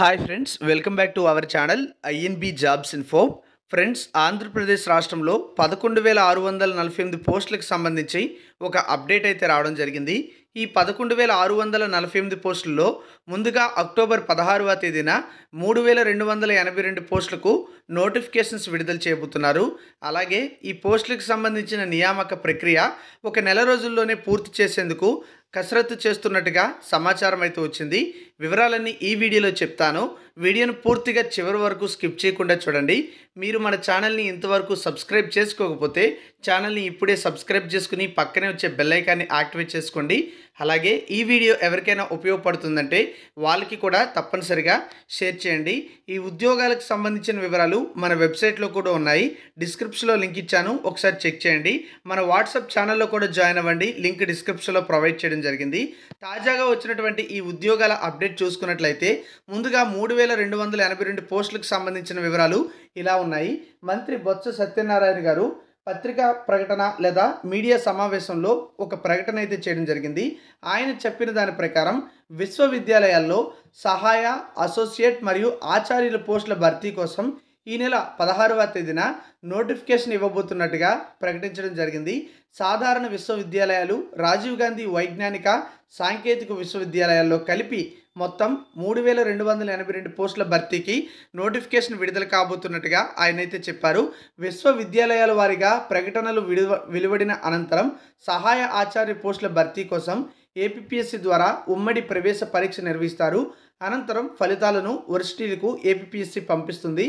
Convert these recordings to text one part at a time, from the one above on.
hi friends welcome back to our channel INB jobs info friends Andhra Pradesh రాష్ట్రంలో పదకొండు వేల ఆరు వందల నలభై ఎనిమిది పోస్టులకు సంబంధించి ఒక అప్డేట్ అయితే రావడం జరిగింది ఈ పదకొండు వేల ఆరు వందల నలభై ఎనిమిది పోస్టుల్లో ముందుగా అక్టోబర్ పదహారవ తేదీన మూడు వేల రెండు వందల ఎనభై రెండు పోస్టులకు నోటిఫికేషన్స్ విడుదల చేయబోతున్నారు అలాగే ఈ పోస్టులకు సంబంధించిన నియామక ప్రక్రియ ఒక నెల రోజుల్లోనే పూర్తి చేసేందుకు కసరత్తు చేస్తున్నట్టుగా సమాచారం అయితే వచ్చింది వివరాలన్నీ ఈ వీడియోలో చెప్తాను వీడియోను పూర్తిగా చివరి వరకు స్కిప్ చేయకుండా చూడండి మీరు మన ఛానల్ని ఇంతవరకు సబ్స్క్రైబ్ చేసుకోకపోతే ఛానల్ని ఇప్పుడే సబ్స్క్రైబ్ చేసుకుని పక్కనే వచ్చే బెల్లైకాన్ని యాక్టివేట్ చేసుకోండి అలాగే ఈ వీడియో ఎవరికైనా ఉపయోగపడుతుందంటే వాళ్ళకి కూడా తప్పనిసరిగా షేర్ చేయండి ఈ ఉద్యోగాలకు సంబంధించిన వివరాలు మన వెబ్సైట్లో కూడా ఉన్నాయి డిస్క్రిప్షన్లో లింక్ ఇచ్చాను ఒకసారి చెక్ చేయండి మన వాట్సాప్ ఛానల్లో కూడా జాయిన్ అవ్వండి లింక్ డిస్క్రిప్షన్లో ప్రొవైడ్ చేయడం చేయడం జరిగింది తాజాగా వచ్చినటువంటి ఈ ఉద్యోగాల అప్డేట్ చూసుకున్నట్లయితే ముందుగా మూడు వేల రెండు వందల ఎనభై రెండు పోస్టులకు సంబంధించిన వివరాలు ఇలా ఉన్నాయి మంత్రి బొత్స సత్యనారాయణ గారు పత్రికా ప్రకటన లేదా మీడియా సమావేశంలో ఒక ప్రకటన అయితే చేయడం జరిగింది ఆయన చెప్పిన దాని ప్రకారం విశ్వవిద్యాలయాల్లో సహాయ అసోసియేట్ మరియు ఆచార్యుల పోస్టుల భర్తీ కోసం ఈ నెల పదహారవ తేదీన నోటిఫికేషన్ ఇవ్వబోతున్నట్టుగా ప్రకటించడం జరిగింది సాధారణ విశ్వవిద్యాలయాలు రాజీవ్ గాంధీ వైజ్ఞానిక సాంకేతిక విశ్వవిద్యాలయాల్లో కలిపి మొత్తం మూడు వేల రెండు వందల ఎనభై రెండు పోస్టుల భర్తీకి నోటిఫికేషన్ విడుదల కాబోతున్నట్టుగా ఆయనైతే చెప్పారు విశ్వవిద్యాలయాల వారిగా ప్రకటనలు విడువ వెలువడిన అనంతరం సహాయ ఆచార్య పోస్టుల భర్తీ కోసం ఏపీఎస్సి ద్వారా ఉమ్మడి ప్రవేశ పరీక్ష నిర్వహిస్తారు అనంతరం ఫలితాలను వర్సిటీలకు ఏపీఎస్సి పంపిస్తుంది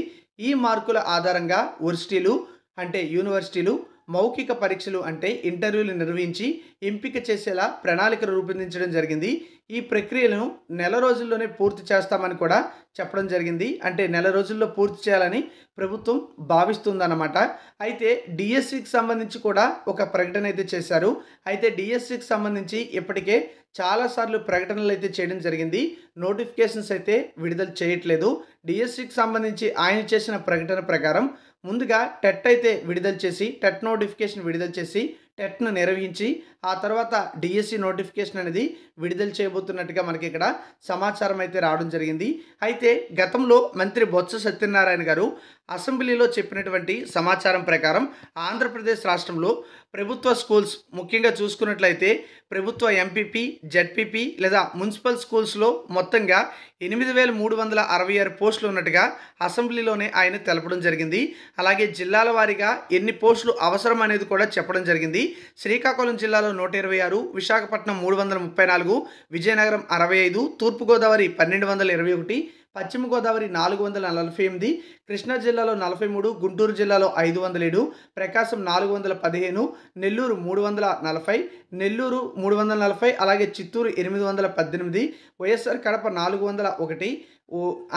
ఈ మార్కుల ఆధారంగా వర్సిటీలు అంటే యూనివర్సిటీలు మౌఖిక పరీక్షలు అంటే ఇంటర్వ్యూలు నిర్వహించి ఎంపిక చేసేలా ప్రణాళిక రూపొందించడం జరిగింది ఈ ప్రక్రియలను నెల రోజుల్లోనే పూర్తి చేస్తామని కూడా చెప్పడం జరిగింది అంటే నెల రోజుల్లో పూర్తి చేయాలని ప్రభుత్వం భావిస్తుందన్నమాట అయితే డిఎస్సికి సంబంధించి కూడా ఒక ప్రకటన అయితే చేశారు అయితే డిఎస్సికి సంబంధించి ఇప్పటికే చాలాసార్లు ప్రకటనలు అయితే చేయడం జరిగింది నోటిఫికేషన్స్ అయితే విడుదల చేయట్లేదు డిఎస్సికి సంబంధించి ఆయన చేసిన ప్రకటన ప్రకారం ముందుగా టెట్ అయితే విడుదల చేసి టెట్ నోటిఫికేషన్ విడుదల చేసి టెట్ను నిర్వహించి ఆ తర్వాత డిఎస్సి నోటిఫికేషన్ అనేది విడుదల చేయబోతున్నట్టుగా మనకి ఇక్కడ సమాచారం అయితే రావడం జరిగింది అయితే గతంలో మంత్రి బొత్స సత్యనారాయణ గారు అసెంబ్లీలో చెప్పినటువంటి సమాచారం ప్రకారం ఆంధ్రప్రదేశ్ రాష్ట్రంలో ప్రభుత్వ స్కూల్స్ ముఖ్యంగా చూసుకున్నట్లయితే ప్రభుత్వ ఎంపీపీ జడ్పీపీ లేదా మున్సిపల్ స్కూల్స్లో మొత్తంగా ఎనిమిది వేల మూడు వందల అరవై ఆరు పోస్టులు ఉన్నట్టుగా అసెంబ్లీలోనే ఆయన తెలపడం జరిగింది అలాగే జిల్లాల వారీగా ఎన్ని పోస్టులు అవసరం అనేది కూడా చెప్పడం జరిగింది శ్రీకాకుళం జిల్లాలో నూట ఇరవై ఆరు విశాఖపట్నం మూడు వందల ముప్పై నాలుగు విజయనగరం అరవై ఐదు తూర్పుగోదావరి పన్నెండు వందల ఇరవై ఒకటి పశ్చిమ గోదావరి నాలుగు వందల నలభై ఎనిమిది కృష్ణా జిల్లాలో నలభై మూడు గుంటూరు జిల్లాలో ఐదు వందల ఏడు ప్రకాశం నాలుగు వందల పదిహేను నెల్లూరు మూడు వందల నలభై నెల్లూరు మూడు వందల నలభై అలాగే చిత్తూరు ఎనిమిది వందల పద్దెనిమిది వైఎస్ఆర్ కడప నాలుగు వందల ఒకటి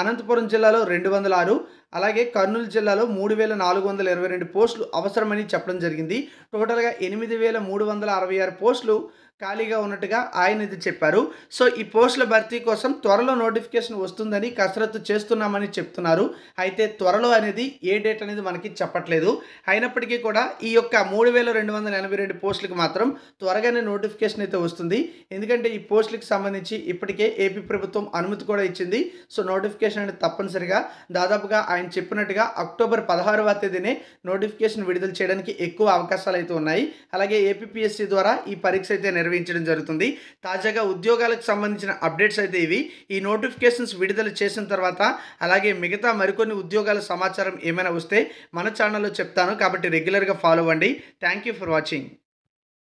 అనంతపురం జిల్లాలో రెండు వందల ఆరు అలాగే కర్నూలు జిల్లాలో మూడు వేల నాలుగు వందల ఇరవై రెండు పోస్టులు అవసరమని చెప్పడం జరిగింది టోటల్గా ఎనిమిది వేల మూడు వందల అరవై ఆరు పోస్టులు ఖాళీగా ఉన్నట్టుగా ఆయన ఇది చెప్పారు సో ఈ పోస్టుల భర్తీ కోసం త్వరలో నోటిఫికేషన్ వస్తుందని కసరత్తు చేస్తున్నామని చెప్తున్నారు అయితే త్వరలో అనేది ఏ డేట్ అనేది మనకి చెప్పట్లేదు అయినప్పటికీ కూడా ఈ యొక్క మూడు వేల రెండు వందల ఎనభై రెండు పోస్టులకు మాత్రం త్వరగానే నోటిఫికేషన్ అయితే వస్తుంది ఎందుకంటే ఈ పోస్టులకు సంబంధించి ఇప్పటికే ఏపీ ప్రభుత్వం అనుమతి కూడా ఇచ్చింది సో నోటిఫికేషన్ అనేది తప్పనిసరిగా దాదాపుగా ఆయన ఆయన చెప్పినట్టుగా అక్టోబర్ పదహారవ తేదీనే నోటిఫికేషన్ విడుదల చేయడానికి ఎక్కువ అవకాశాలు అయితే ఉన్నాయి అలాగే ఏపీఎస్సీ ద్వారా ఈ పరీక్ష అయితే నిర్వహించడం జరుగుతుంది తాజాగా ఉద్యోగాలకు సంబంధించిన అప్డేట్స్ అయితే ఇవి ఈ నోటిఫికేషన్స్ విడుదల చేసిన తర్వాత అలాగే మిగతా మరికొన్ని ఉద్యోగాల సమాచారం ఏమైనా వస్తే మన ఛానల్లో చెప్తాను కాబట్టి రెగ్యులర్గా ఫాలో అవ్వండి థ్యాంక్ యూ ఫర్ వాచింగ్